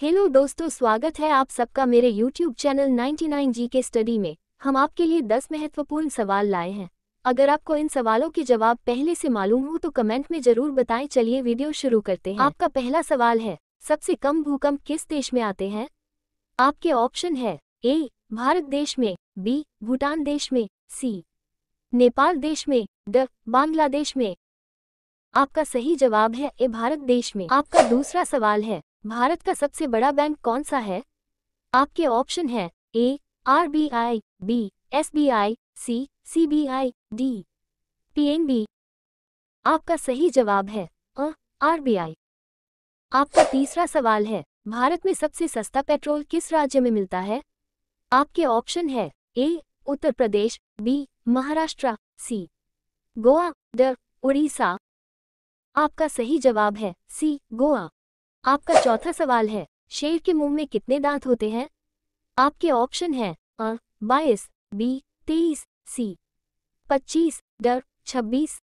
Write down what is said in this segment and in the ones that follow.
hello दोस्तों स्वागत है आप सबका मेरे यूट्यूब चैनल 99G जी के स्टडी में हम आपके लिए 10 महत्वपूर्ण सवाल लाए हैं अगर आपको इन सवालों के जवाब पहले से मालूम हो तो कमेंट में जरूर बताएं चलिए वीडियो शुरू करते हैं आपका पहला सवाल है सबसे कम भूकंप किस देश में आते हैं आपके ऑप्शन है ए भारत देश में बी भूटान देश में सी नेपाल देश में ड बांग्लादेश में आपका सही जवाब है ए भारत देश में आपका दूसरा सवाल है भारत का सबसे बड़ा बैंक कौन सा है आपके ऑप्शन है A R B I B S B I C C B I D P N B आपका सही जवाब है आर बी आई आपका तीसरा सवाल है भारत में सबसे सस्ता पेट्रोल किस राज्य में मिलता है आपके ऑप्शन है A Uttar Pradesh B Maharashtra C Goa D Orissa आपका सही जवाब है सी गोवा आपका चौथा सवाल है शेर के मुंह में कितने दांत होते हैं आपके ऑप्शन हैं अ बाईस बी तेईस सी पच्चीस ड छब्बीस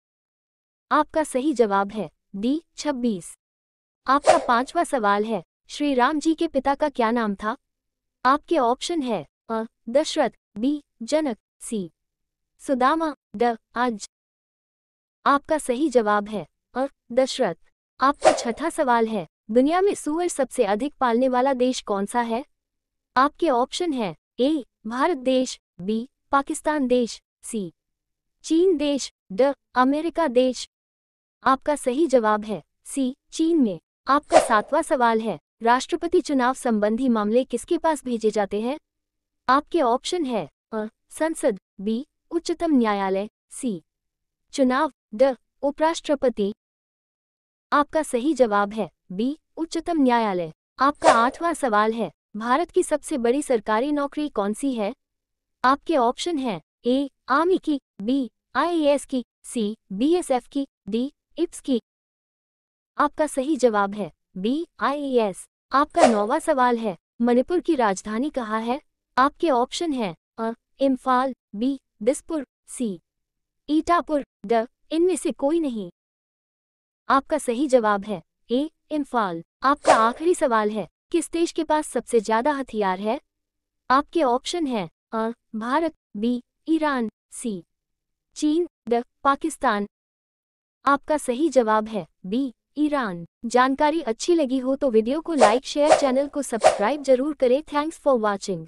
आपका सही जवाब है डी छब्बीस आपका पांचवा सवाल है श्री राम जी के पिता का क्या नाम था आपके ऑप्शन है A Dasharath B Janak C Sudama D आज आपका सही जवाब है अ दशरथ आपका छठा सवाल है दुनिया में सुअर सबसे अधिक पालने वाला देश कौन सा है आपके ऑप्शन हैं ए भारत देश बी पाकिस्तान देश सी चीन देश ड अमेरिका देश आपका सही जवाब है सी चीन में आपका सातवां सवाल है राष्ट्रपति चुनाव संबंधी मामले किसके पास भेजे जाते हैं आपके ऑप्शन है अ संसद बी उच्चतम न्यायालय सी चुनाव ड उपराष्ट्रपति आपका सही जवाब है बी उच्चतम न्यायालय आपका आठवां सवाल है भारत की सबसे बड़ी सरकारी नौकरी कौन सी है आपके ऑप्शन हैं ए आर्मी की बी आईएएस की सी बीएसएफ की डी इप्स की आपका सही जवाब है बी आईएएस आपका नौवा सवाल है मणिपुर की राजधानी कहाँ है आपके ऑप्शन हैं A Imphal B Dispur C Itapur D इनमें से कोई नहीं आपका सही जवाब है ए इम्फाल आपका आखिरी सवाल है किस देश के पास सबसे ज्यादा हथियार है आपके ऑप्शन है A Bharat B Iran C China D Pakistan आपका सही जवाब है बी ईरान जानकारी अच्छी लगी हो तो वीडियो को लाइक शेयर चैनल को सब्सक्राइब जरूर करें थैंक्स फॉर वॉचिंग